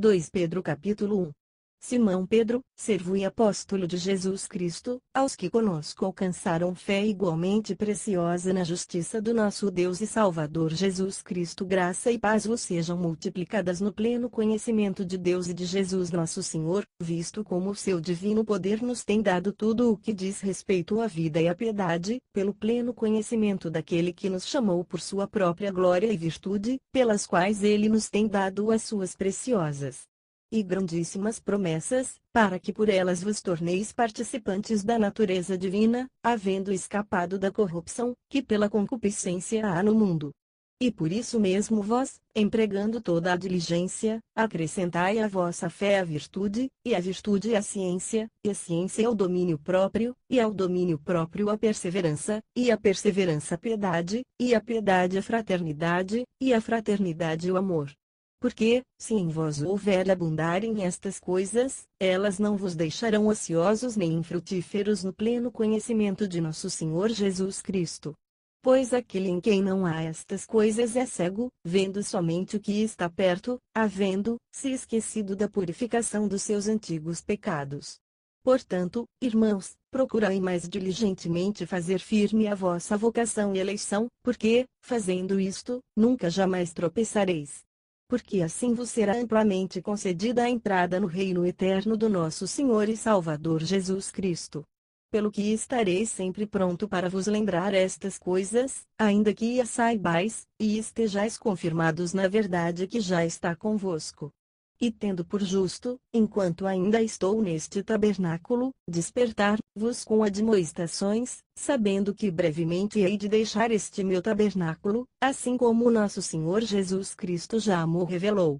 2 Pedro capítulo 1 Simão Pedro, servo e apóstolo de Jesus Cristo, aos que conosco alcançaram fé igualmente preciosa na justiça do nosso Deus e Salvador Jesus Cristo, graça e paz vos sejam multiplicadas no pleno conhecimento de Deus e de Jesus nosso Senhor, visto como o seu divino poder nos tem dado tudo o que diz respeito à vida e à piedade, pelo pleno conhecimento daquele que nos chamou por sua própria glória e virtude, pelas quais ele nos tem dado as suas preciosas e grandíssimas promessas, para que por elas vos torneis participantes da natureza divina, havendo escapado da corrupção, que pela concupiscência há no mundo. E por isso mesmo vós, empregando toda a diligência, acrescentai à vossa fé a virtude, e a virtude a ciência, e a ciência ao domínio próprio, e ao domínio próprio a perseverança, e a perseverança a piedade, e a piedade a fraternidade, e a fraternidade o amor. Porque, se em vós houver abundarem estas coisas, elas não vos deixarão ociosos nem infrutíferos no pleno conhecimento de nosso Senhor Jesus Cristo. Pois aquele em quem não há estas coisas é cego, vendo somente o que está perto, havendo se esquecido da purificação dos seus antigos pecados. Portanto, irmãos, procurai mais diligentemente fazer firme a vossa vocação e eleição, porque, fazendo isto, nunca jamais tropeçareis porque assim vos será amplamente concedida a entrada no reino eterno do nosso Senhor e Salvador Jesus Cristo. Pelo que estarei sempre pronto para vos lembrar estas coisas, ainda que as saibais, e estejais confirmados na verdade que já está convosco e tendo por justo, enquanto ainda estou neste tabernáculo, despertar-vos com admoestações, sabendo que brevemente hei de deixar este meu tabernáculo, assim como o nosso Senhor Jesus Cristo já mo revelou.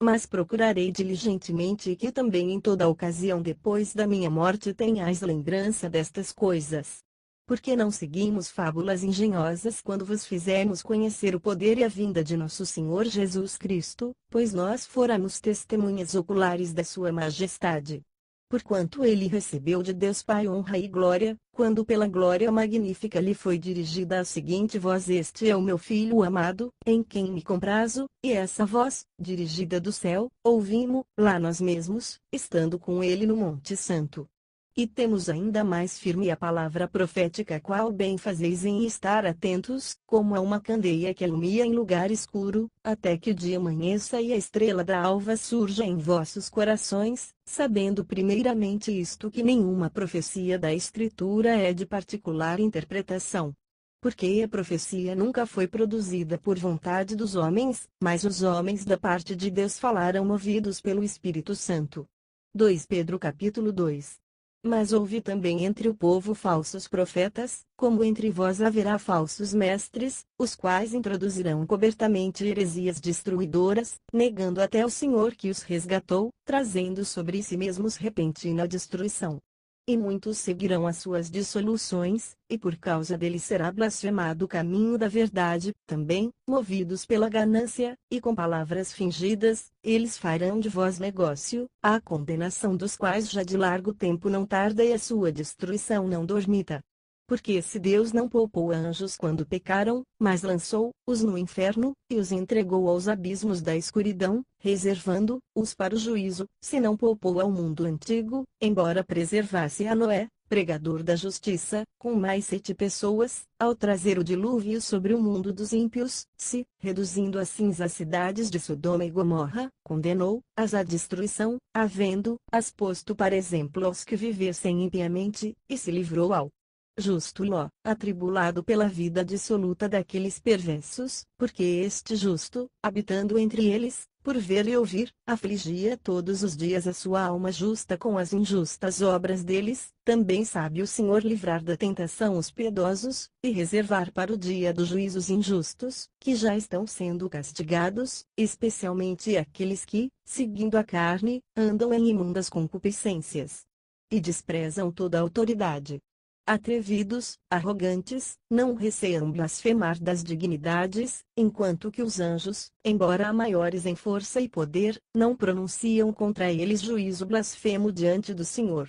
Mas procurarei diligentemente que também em toda ocasião depois da minha morte tenhais lembrança destas coisas porque não seguimos fábulas engenhosas quando vos fizermos conhecer o poder e a vinda de nosso Senhor Jesus Cristo, pois nós fôramos testemunhas oculares da sua majestade. Porquanto ele recebeu de Deus Pai honra e glória, quando pela glória magnífica lhe foi dirigida a seguinte voz: Este é o meu filho amado, em quem me comprazo, e essa voz, dirigida do céu, ouvimos, lá nós mesmos, estando com ele no Monte Santo. E temos ainda mais firme a palavra profética qual bem fazeis em estar atentos, como a uma candeia que alumia em lugar escuro, até que o dia amanheça e a estrela da alva surja em vossos corações, sabendo primeiramente isto que nenhuma profecia da Escritura é de particular interpretação. Porque a profecia nunca foi produzida por vontade dos homens, mas os homens da parte de Deus falaram movidos pelo Espírito Santo. 2 Pedro capítulo 2 mas houve também entre o povo falsos profetas, como entre vós haverá falsos mestres, os quais introduzirão cobertamente heresias destruidoras, negando até o Senhor que os resgatou, trazendo sobre si mesmos repentina destruição e muitos seguirão as suas dissoluções, e por causa dele será blasfemado o caminho da verdade, também, movidos pela ganância, e com palavras fingidas, eles farão de vós negócio, a condenação dos quais já de largo tempo não tarda e a sua destruição não dormita. Porque se Deus não poupou anjos quando pecaram, mas lançou-os no inferno, e os entregou aos abismos da escuridão, reservando-os para o juízo, se não poupou ao mundo antigo, embora preservasse a Noé, pregador da justiça, com mais sete pessoas, ao trazer o dilúvio sobre o mundo dos ímpios, se, reduzindo a cinza as cidades de Sodoma e Gomorra, condenou-as à destruição, havendo-as posto para exemplo aos que vivessem impiamente, e se livrou ao justo Ló, atribulado pela vida dissoluta daqueles perversos, porque este justo, habitando entre eles, por ver e ouvir, afligia todos os dias a sua alma justa com as injustas obras deles, também sabe o Senhor livrar da tentação os piedosos, e reservar para o dia do juízo os injustos, que já estão sendo castigados, especialmente aqueles que, seguindo a carne, andam em imundas concupiscências. E desprezam toda autoridade, atrevidos, arrogantes, não receiam blasfemar das dignidades, enquanto que os anjos, embora maiores em força e poder, não pronunciam contra eles juízo blasfemo diante do Senhor.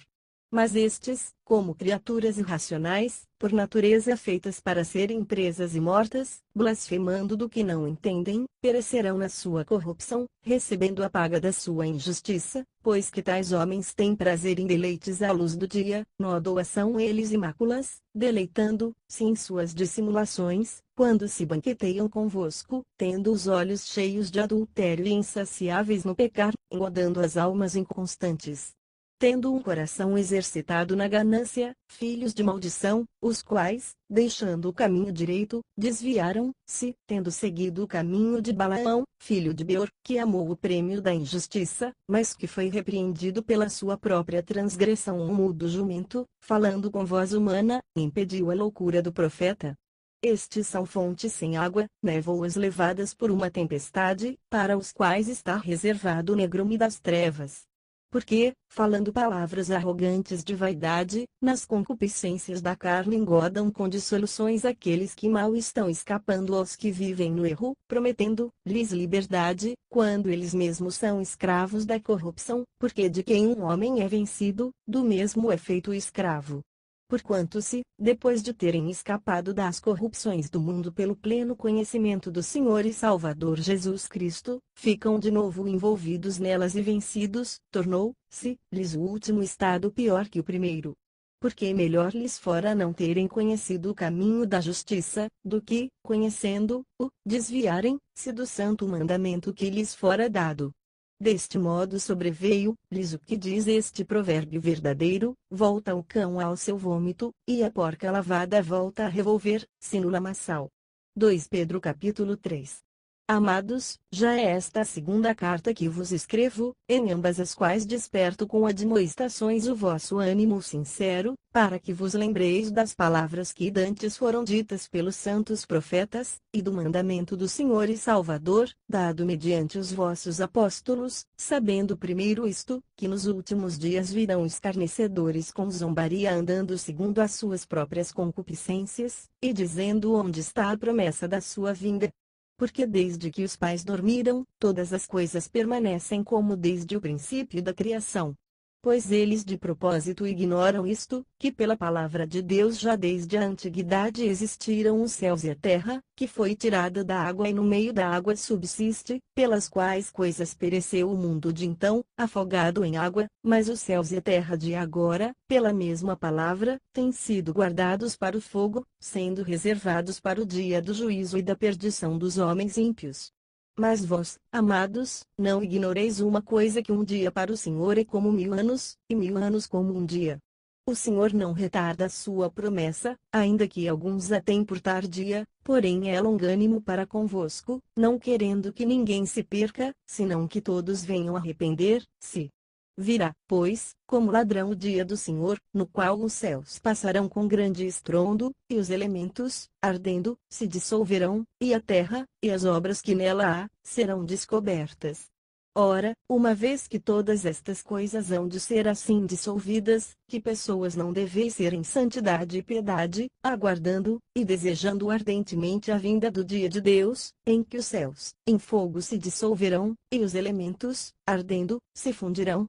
Mas estes, como criaturas irracionais, por natureza feitas para serem presas e mortas, blasfemando do que não entendem, perecerão na sua corrupção, recebendo a paga da sua injustiça, pois que tais homens têm prazer em deleites à luz do dia, no adoração eles imáculas, deleitando-se em suas dissimulações, quando se banqueteiam convosco, tendo os olhos cheios de adultério e insaciáveis no pecar, engodando as almas inconstantes tendo um coração exercitado na ganância, filhos de maldição, os quais, deixando o caminho direito, desviaram-se, tendo seguido o caminho de Balaão, filho de Beor, que amou o prêmio da injustiça, mas que foi repreendido pela sua própria transgressão. O um mudo jumento, falando com voz humana, impediu a loucura do profeta. Estes são fontes sem água, névoas levadas por uma tempestade, para os quais está reservado o negrume das trevas porque, falando palavras arrogantes de vaidade, nas concupiscências da carne engodam com dissoluções aqueles que mal estão escapando aos que vivem no erro, prometendo, lhes liberdade, quando eles mesmos são escravos da corrupção, porque de quem um homem é vencido, do mesmo é feito escravo porquanto se, depois de terem escapado das corrupções do mundo pelo pleno conhecimento do Senhor e Salvador Jesus Cristo, ficam de novo envolvidos nelas e vencidos, tornou-se, lhes o último estado pior que o primeiro. Porque melhor lhes fora não terem conhecido o caminho da justiça, do que, conhecendo-o, desviarem-se do santo mandamento que lhes fora dado. Deste modo sobreveio-lhes o que diz este provérbio verdadeiro: volta o cão ao seu vômito, e a porca lavada volta a revolver-se no lamaçal. 2 Pedro capítulo 3 Amados, já é esta a segunda carta que vos escrevo, em ambas as quais desperto com admoestações o vosso ânimo sincero, para que vos lembreis das palavras que dantes foram ditas pelos santos profetas, e do mandamento do Senhor e Salvador, dado mediante os vossos apóstolos, sabendo primeiro isto, que nos últimos dias virão escarnecedores com zombaria andando segundo as suas próprias concupiscências, e dizendo onde está a promessa da sua vinda, porque desde que os pais dormiram, todas as coisas permanecem como desde o princípio da criação pois eles de propósito ignoram isto, que pela palavra de Deus já desde a antiguidade existiram os céus e a terra, que foi tirada da água e no meio da água subsiste, pelas quais coisas pereceu o mundo de então, afogado em água, mas os céus e a terra de agora, pela mesma palavra, têm sido guardados para o fogo, sendo reservados para o dia do juízo e da perdição dos homens ímpios. Mas vós, amados, não ignoreis uma coisa que um dia para o Senhor é como mil anos, e mil anos como um dia. O Senhor não retarda a sua promessa, ainda que alguns a têm por tardia, porém é longânimo para convosco, não querendo que ninguém se perca, senão que todos venham arrepender-se. Virá, pois, como ladrão o dia do Senhor, no qual os céus passarão com grande estrondo, e os elementos, ardendo, se dissolverão, e a terra, e as obras que nela há, serão descobertas. Ora, uma vez que todas estas coisas hão de ser assim dissolvidas, que pessoas não deveis ser em santidade e piedade, aguardando, e desejando ardentemente a vinda do dia de Deus, em que os céus, em fogo se dissolverão, e os elementos, ardendo, se fundirão,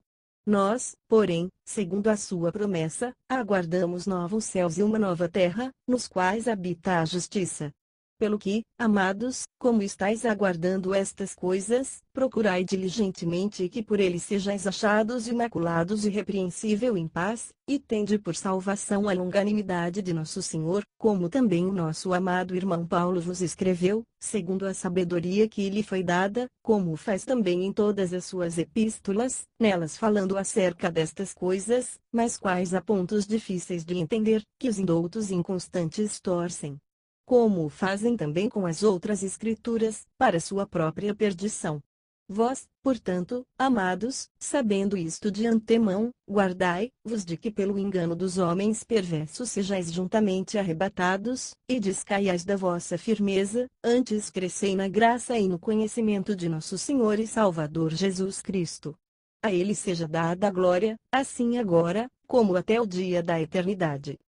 nós, porém, segundo a sua promessa, aguardamos novos céus e uma nova terra, nos quais habita a justiça. Pelo que, amados, como estáis aguardando estas coisas, procurai diligentemente que por ele sejais achados imaculados e repreensível em paz, e tende por salvação a longanimidade de nosso Senhor, como também o nosso amado irmão Paulo vos escreveu, segundo a sabedoria que lhe foi dada, como faz também em todas as suas epístolas, nelas falando acerca destas coisas, mas quais há pontos difíceis de entender, que os indoutos inconstantes torcem como o fazem também com as outras Escrituras, para sua própria perdição. Vós, portanto, amados, sabendo isto de antemão, guardai-vos de que pelo engano dos homens perversos sejais juntamente arrebatados, e descaiais da vossa firmeza, antes crescei na graça e no conhecimento de nosso Senhor e Salvador Jesus Cristo. A Ele seja dada a glória, assim agora, como até o dia da eternidade.